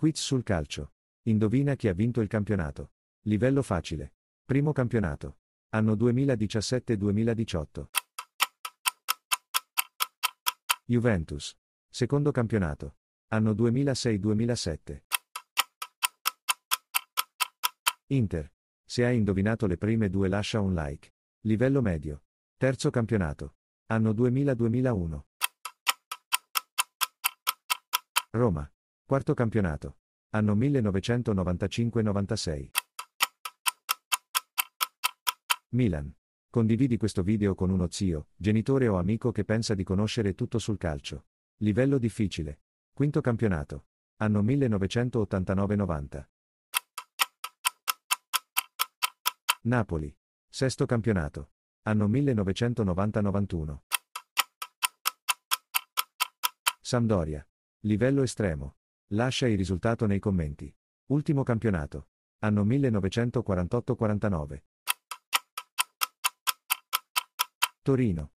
Quiz sul calcio. Indovina chi ha vinto il campionato. Livello facile. Primo campionato. Anno 2017-2018. Juventus. Secondo campionato. Anno 2006-2007. Inter. Se hai indovinato le prime due lascia un like. Livello medio. Terzo campionato. Anno 2000-2001. Roma. Quarto campionato. Anno 1995-96. Milan. Condividi questo video con uno zio, genitore o amico che pensa di conoscere tutto sul calcio. Livello difficile. Quinto campionato. Anno 1989-90. Napoli. Sesto campionato. Anno 1990-91. Sampdoria. Livello estremo. Lascia il risultato nei commenti. Ultimo campionato. Anno 1948-49. Torino.